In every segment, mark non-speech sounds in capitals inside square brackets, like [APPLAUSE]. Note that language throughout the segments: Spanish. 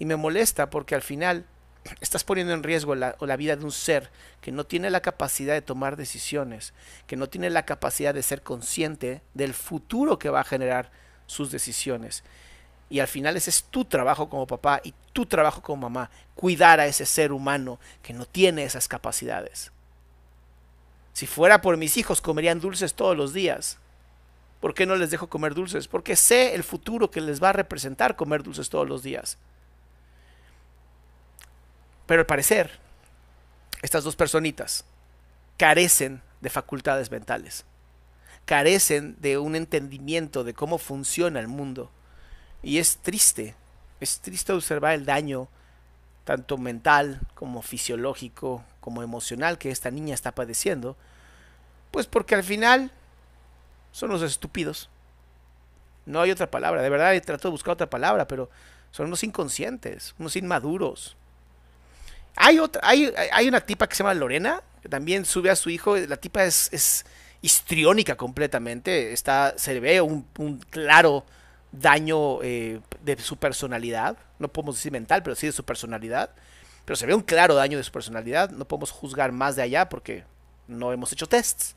Y me molesta porque al final [CLEARS THROAT] estás poniendo en riesgo la, vida de un ser que no tiene la capacidad de tomar decisiones, que no tiene la capacidad de ser consciente del futuro que va a generar sus decisiones. Y al final ese es tu trabajo como papá y tu trabajo como mamá, cuidar a ese ser humano que no tiene esas capacidades. Si fuera por mis hijos, comerían dulces todos los días. ¿Por qué no les dejo comer dulces? Porque sé el futuro que les va a representar comer dulces todos los días. Pero al parecer, estas dos personitas carecen de facultades mentales, carecen de un entendimiento de cómo funciona el mundo. Y es triste, es triste observar el daño tanto mental como fisiológico, como emocional que esta niña está padeciendo, pues porque al final son los estúpidos. No hay otra palabra, de verdad he tratado de buscar otra palabra, pero son unos inconscientes, unos inmaduros, hay, otra, hay, una tipa que se llama Lorena, que también sube a su hijo. La tipa es, histriónica completamente. Está, se ve un, claro daño eh, de su personalidad. No podemos decir mental, pero sí de su personalidad. Pero se ve un claro daño de su personalidad. No podemos juzgar más de allá porque no hemos hecho tests.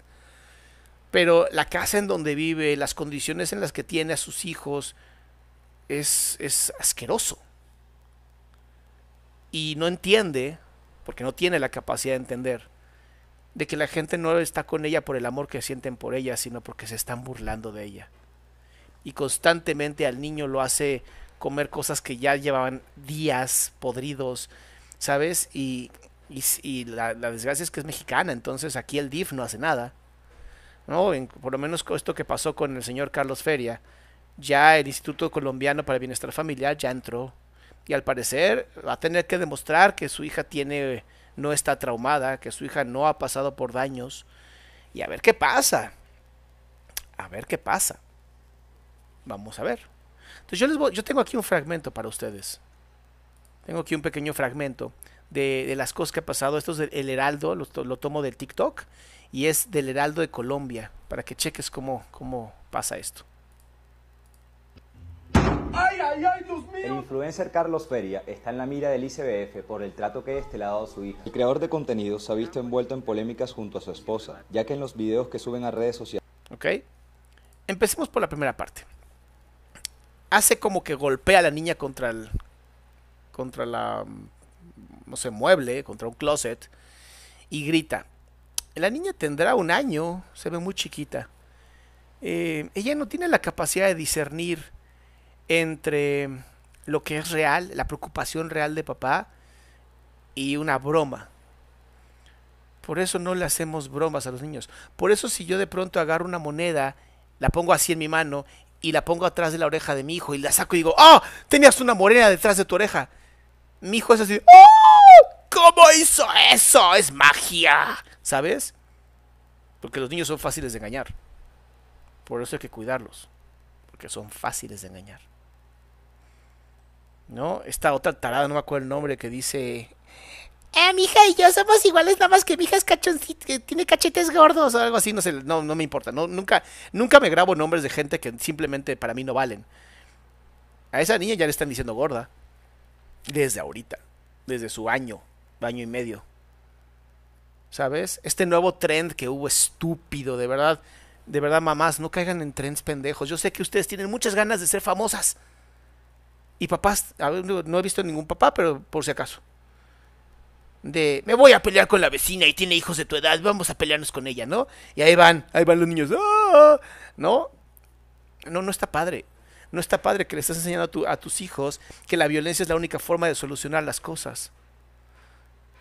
Pero la casa en donde vive, las condiciones en las que tiene a sus hijos, es asqueroso y no entiende, porque no tiene la capacidad de entender, de que la gente no está con ella por el amor que sienten por ella, sino porque se están burlando de ella. Y constantemente al niño lo hace comer cosas que ya llevaban días podridos, ¿sabes? Y, la, desgracia es que es mexicana, entonces aquí el DIF no hace nada. ¿no? por lo menos esto que pasó con el señor Carlos Feria, ya el Instituto Colombiano para el Bienestar Familiar ya entró y al parecer va a tener que demostrar que su hija tiene no está traumada, que su hija no ha pasado por daños y a ver qué pasa. A ver qué pasa. Vamos a ver. Entonces yo les voy, yo tengo aquí un fragmento para ustedes. Tengo aquí un pequeño fragmento de, las cosas que ha pasado. Esto es del el Heraldo, lo, tomo del TikTok y es del Heraldo de Colombia para que cheques cómo, cómo pasa esto. El influencer Carlos Feria está en la mira del ICBF por el trato que este le ha dado a su hija. El creador de contenidos se ha visto envuelto en polémicas junto a su esposa, ya que en los videos que suben a redes sociales. Ok. Empecemos por la primera parte. Hace como que golpea a la niña contra el. contra la. Mm, no sé, mueble, contra un closet. Y grita. La niña tendrá un año, se ve muy chiquita. Eh, ella no tiene la capacidad de discernir entre lo que es real, la preocupación real de papá y una broma. Por eso no le hacemos bromas a los niños. Por eso si yo de pronto agarro una moneda, la pongo así en mi mano y la pongo atrás de la oreja de mi hijo y la saco y digo, ¡Oh! Tenías una morena detrás de tu oreja. Mi hijo es así, ¡Oh! ¿Cómo hizo eso? Es magia. ¿Sabes? Porque los niños son fáciles de engañar. Por eso hay que cuidarlos. Porque son fáciles de engañar. ¿no? Esta otra tarada, no me acuerdo el nombre, que dice... Eh, ah, mi hija y yo somos iguales, nada más que mi hija es cachoncita, que tiene cachetes gordos o algo así, no sé, no, no me importa. nunca, nunca me grabo nombres de gente que simplemente para mí no valen. A esa niña ya le están diciendo gorda. Desde ahorita. Desde su año. Año y medio. ¿Sabes? Este nuevo trend que hubo estúpido, de verdad. De verdad, mamás, no caigan en trends pendejos. Yo sé que ustedes tienen muchas ganas de ser famosas. Y papás, no he visto ningún papá, pero por si acaso. De, me voy a pelear con la vecina y tiene hijos de tu edad, vamos a pelearnos con ella, ¿no? Y ahí van, ahí van los niños, ah", ¿no? No, no está padre. No está padre que le estás enseñando a, a tus hijos que la violencia es la única forma de solucionar las cosas.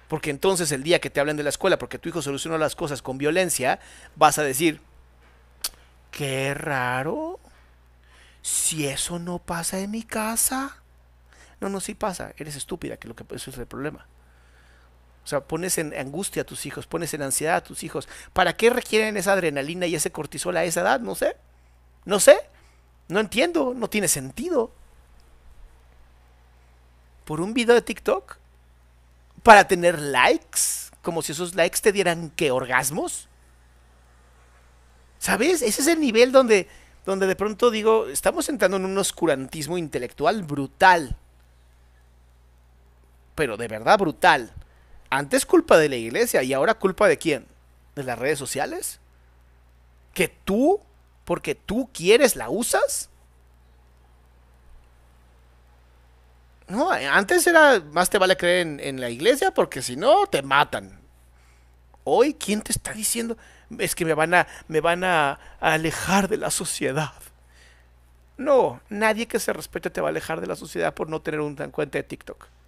Porque entonces el día que te hablen de la escuela, porque tu hijo solucionó las cosas con violencia, vas a decir, qué raro si eso no pasa en mi casa. No, no, sí pasa. Eres estúpida, que, lo que eso es el problema. O sea, pones en angustia a tus hijos, pones en ansiedad a tus hijos. ¿Para qué requieren esa adrenalina y ese cortisol a esa edad? No sé. No sé. No entiendo. No tiene sentido. ¿Por un video de TikTok? ¿Para tener likes? Como si esos likes te dieran qué orgasmos. ¿Sabes? Ese es el nivel donde donde de pronto digo, estamos entrando en un oscurantismo intelectual brutal. Pero de verdad brutal. Antes culpa de la iglesia y ahora culpa de quién? ¿De las redes sociales? ¿Que tú, porque tú quieres, la usas? No, antes era más te vale creer en, en la iglesia porque si no te matan. Hoy, ¿quién te está diciendo? Es que me van a, me van a, alejar de la sociedad. No, nadie que se respete te va a alejar de la sociedad por no tener un cuenta de TikTok.